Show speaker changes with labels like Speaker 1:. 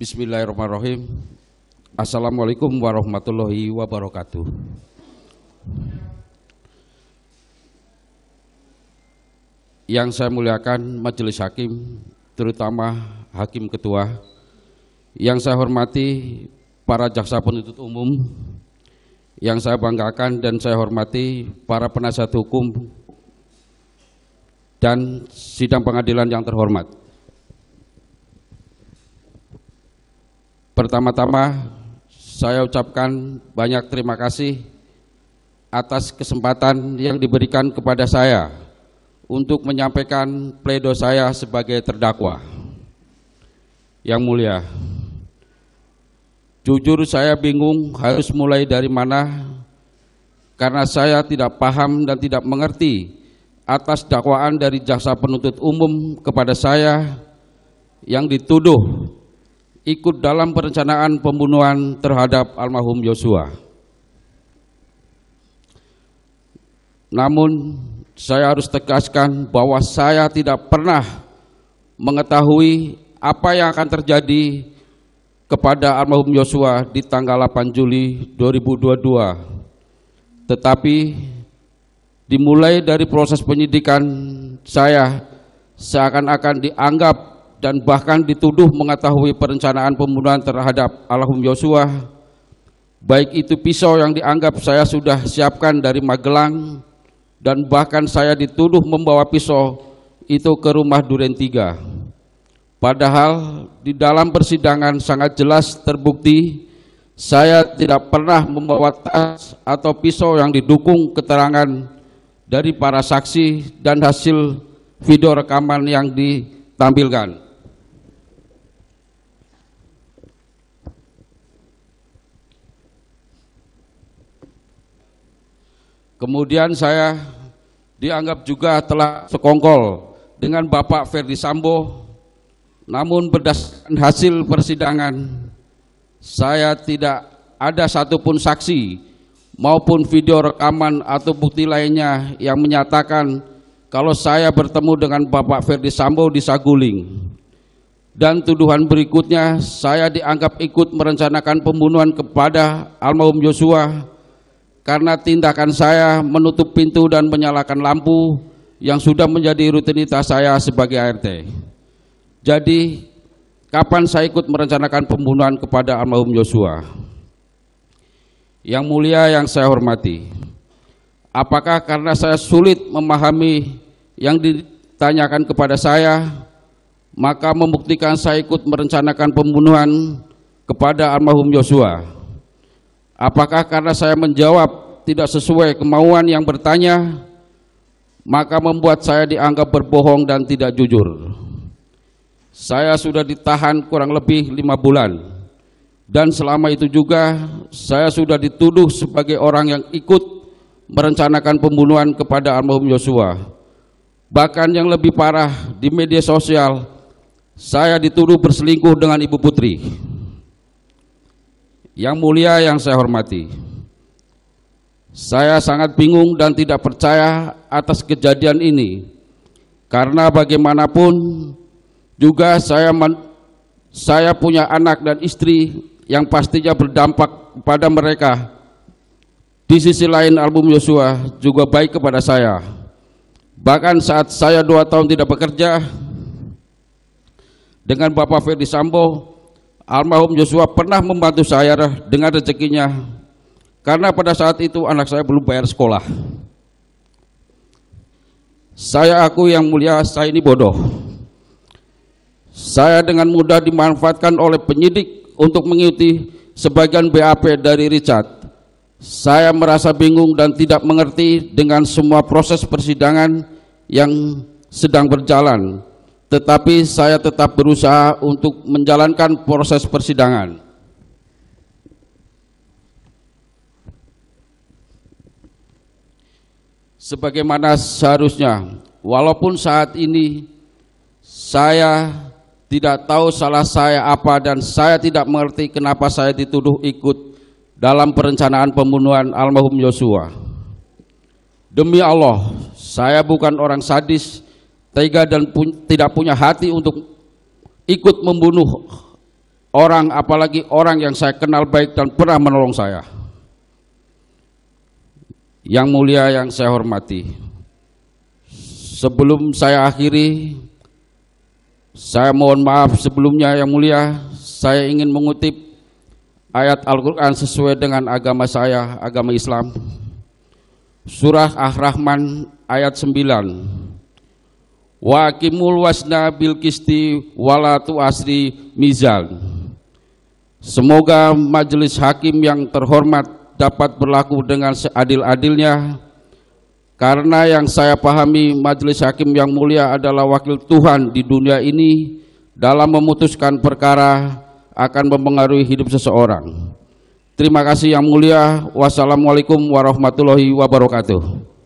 Speaker 1: Bismillahirrahmanirrahim. Assalamualaikum warahmatullahi wabarakatuh. Yang saya muliakan majelis hakim, terutama hakim ketua. Yang saya hormati para jaksa penuntut umum. Yang saya banggakan dan saya hormati para penasihat hukum dan sidang pengadilan yang terhormat. Pertama-tama saya ucapkan banyak terima kasih atas kesempatan yang diberikan kepada saya untuk menyampaikan pledo saya sebagai terdakwa. Yang mulia, jujur saya bingung harus mulai dari mana karena saya tidak paham dan tidak mengerti atas dakwaan dari jaksa penuntut umum kepada saya yang dituduh ikut dalam perencanaan pembunuhan terhadap almarhum Yosua. Namun saya harus tegaskan bahwa saya tidak pernah mengetahui apa yang akan terjadi kepada almarhum Yosua di tanggal 8 Juli 2022. Tetapi dimulai dari proses penyidikan saya seakan-akan dianggap dan bahkan dituduh mengetahui perencanaan pembunuhan terhadap almarhum Yosua baik itu pisau yang dianggap saya sudah siapkan dari Magelang dan bahkan saya dituduh membawa pisau itu ke rumah Duren 3 padahal di dalam persidangan sangat jelas terbukti saya tidak pernah membawa tas atau pisau yang didukung keterangan dari para saksi dan hasil video rekaman yang ditampilkan. Kemudian saya dianggap juga telah sekongkol dengan Bapak Ferdi Sambo. Namun berdasarkan hasil persidangan, saya tidak ada satupun saksi maupun video rekaman atau bukti lainnya yang menyatakan kalau saya bertemu dengan Bapak Ferdi Sambo di Saguling. Dan tuduhan berikutnya, saya dianggap ikut merencanakan pembunuhan kepada almarhum Yosua karena tindakan saya menutup pintu dan menyalakan lampu yang sudah menjadi rutinitas saya sebagai ART. Jadi, kapan saya ikut merencanakan pembunuhan kepada almarhum Yosua? Yang mulia yang saya hormati, apakah karena saya sulit memahami yang ditanyakan kepada saya, maka membuktikan saya ikut merencanakan pembunuhan kepada almarhum Yosua? Apakah karena saya menjawab tidak sesuai kemauan yang bertanya, maka membuat saya dianggap berbohong dan tidak jujur? Saya sudah ditahan kurang lebih lima bulan, dan selama itu juga saya sudah dituduh sebagai orang yang ikut merencanakan pembunuhan kepada almarhum Yosua. Bahkan yang lebih parah di media sosial, saya dituduh berselingkuh dengan ibu putri. Yang mulia yang saya hormati, saya sangat bingung dan tidak percaya atas kejadian ini, karena bagaimanapun juga saya men, saya punya anak dan istri yang pastinya berdampak pada mereka. Di sisi lain album Yosua juga baik kepada saya. Bahkan saat saya dua tahun tidak bekerja, dengan Bapak Ferdi Sambo, Almarhum Joshua pernah membantu saya dengan rezekinya karena pada saat itu anak saya belum bayar sekolah. Saya aku yang mulia, saya ini bodoh. Saya dengan mudah dimanfaatkan oleh penyidik untuk mengikuti sebagian BAP dari Richard. Saya merasa bingung dan tidak mengerti dengan semua proses persidangan yang sedang berjalan tetapi saya tetap berusaha untuk menjalankan proses persidangan. Sebagaimana seharusnya, walaupun saat ini saya tidak tahu salah saya apa dan saya tidak mengerti kenapa saya dituduh ikut dalam perencanaan pembunuhan almarhum Yosua. Demi Allah, saya bukan orang sadis tega dan pun, tidak punya hati untuk ikut membunuh orang apalagi orang yang saya kenal baik dan pernah menolong saya. Yang mulia yang saya hormati. Sebelum saya akhiri, saya mohon maaf sebelumnya yang mulia, saya ingin mengutip ayat Al-Qur'an sesuai dengan agama saya, agama Islam. Surah Ar-Rahman ayat 9. Wakimul wasna bil kisti walatu asri Mizan. semoga majelis hakim yang terhormat dapat berlaku dengan seadil-adilnya karena yang saya pahami majelis hakim yang mulia adalah wakil Tuhan di dunia ini dalam memutuskan perkara akan mempengaruhi hidup seseorang. Terima kasih yang mulia. Wassalamualaikum warahmatullahi wabarakatuh.